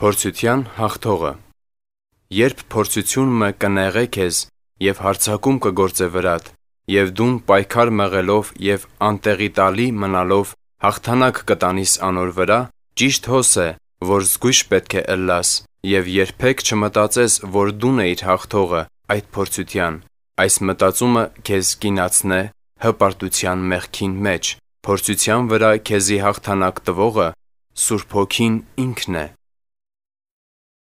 Փորձության հաղթողը Երբ փորձությունը կնեղե քեզ եւ հարցակում կգործե վրատ եւ դուն պայքար մեղելով եւ անտեղի տալի մնալով հաղթանակ կտանիս անոր վրա ճիշտ հոս է որ զգույշ պետք է ըլլաս եւ երբեք չմտածես որ դուն էիր հաղթողը այդ փորձության այս մտածումը քեզ կինացնե հպարտության մեղքին մեջ փորձության վրա քեզի հաղթանակ տվողը Սուրբ Հոգին ինքն է